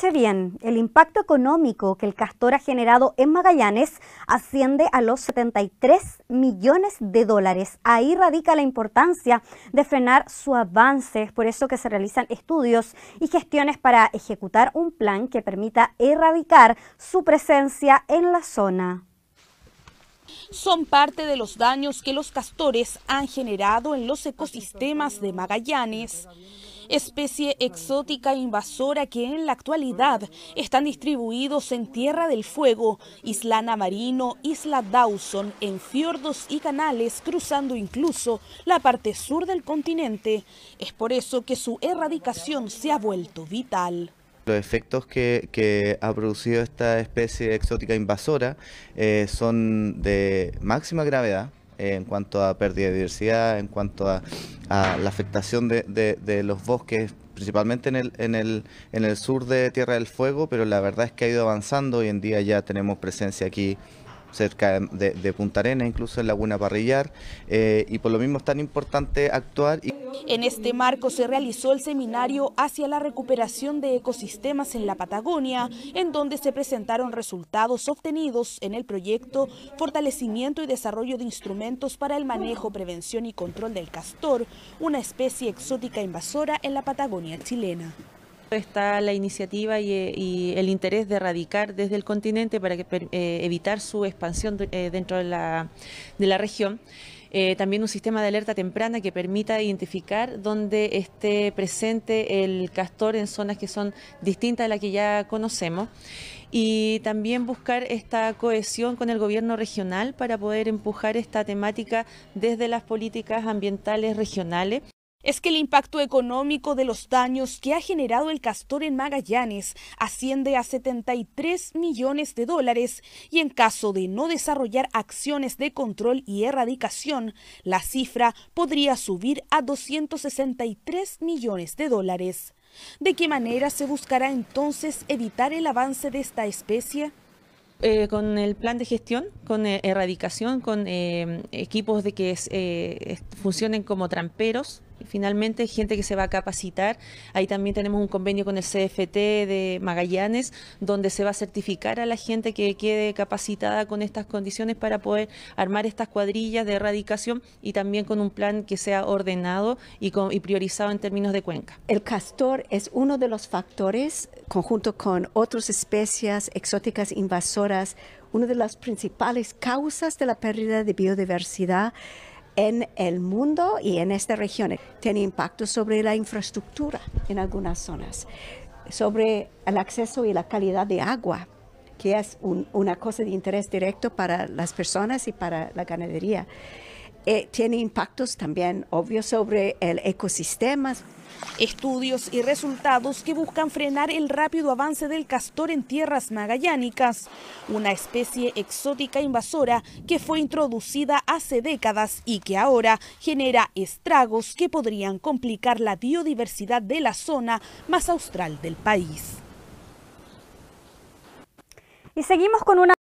Escuche bien, el impacto económico que el castor ha generado en Magallanes asciende a los 73 millones de dólares. Ahí radica la importancia de frenar su avance, es por eso que se realizan estudios y gestiones para ejecutar un plan que permita erradicar su presencia en la zona son parte de los daños que los castores han generado en los ecosistemas de Magallanes especie exótica invasora que en la actualidad están distribuidos en Tierra del Fuego, Islana Marino, Isla Dawson, en fiordos y canales, cruzando incluso la parte sur del continente. Es por eso que su erradicación se ha vuelto vital los efectos que, ha producido esta especie exótica invasora eh, son de máxima gravedad, en cuanto a pérdida de diversidad, en cuanto a, la afectación de, los bosques, principalmente en el, en el sur de Tierra del Fuego, pero la verdad es que ha ido avanzando. Hoy en día ya tenemos presencia aquí cerca de, Punta Arena, incluso en Laguna Parrillar, eh, y por lo mismo es tan importante actuar. En este marco se realizó el seminario hacia la recuperación de ecosistemas en la Patagonia, en donde se presentaron resultados obtenidos en el proyecto Fortalecimiento y Desarrollo de Instrumentos para el Manejo, Prevención y Control del Castor, una especie exótica invasora en la Patagonia chilena. Está la iniciativa y, eh, el interés de erradicar desde el continente para que, eh, evitar su expansión eh, dentro de la, de la región. también un sistema de alerta temprana que permita identificar dónde esté presente el castor en zonas que son distintas a las que ya conocemos. Y también buscar esta cohesión con el gobierno regional para poder empujar esta temática desde las políticas ambientales regionales es que el impacto económico de los daños que ha generado el castor en Magallanes asciende a 73 millones de dólares y en caso de no desarrollar acciones de control y erradicación, la cifra podría subir a 263 millones de dólares. ¿De qué manera se buscará entonces evitar el avance de esta especie? Eh, con el plan de gestión, con eh, erradicación, con eh, equipos de que funcionen como tramperos Finalmente, gente que se va a capacitar. Ahí también tenemos un convenio con el CFT de Magallanes, donde se va a certificar a la gente que quede capacitada con estas condiciones para poder armar estas cuadrillas de erradicación y también con un plan que sea ordenado y, priorizado en términos de cuenca. El castor es uno de los factores, conjunto con otras especies exóticas invasoras, una de las principales causas de la pérdida de biodiversidad en el mundo y en esta región. Tiene impacto sobre la infraestructura en algunas zonas, sobre el acceso y la calidad de agua, que es una cosa de interés directo para las personas y para la ganadería. Eh, tiene impactos también obvios sobre el ecosistema. Estudios y resultados que buscan frenar el rápido avance del castor en tierras magallánicas, una especie exótica invasora que fue introducida hace décadas y que ahora genera estragos que podrían complicar la biodiversidad de la zona más austral del país. Y seguimos con una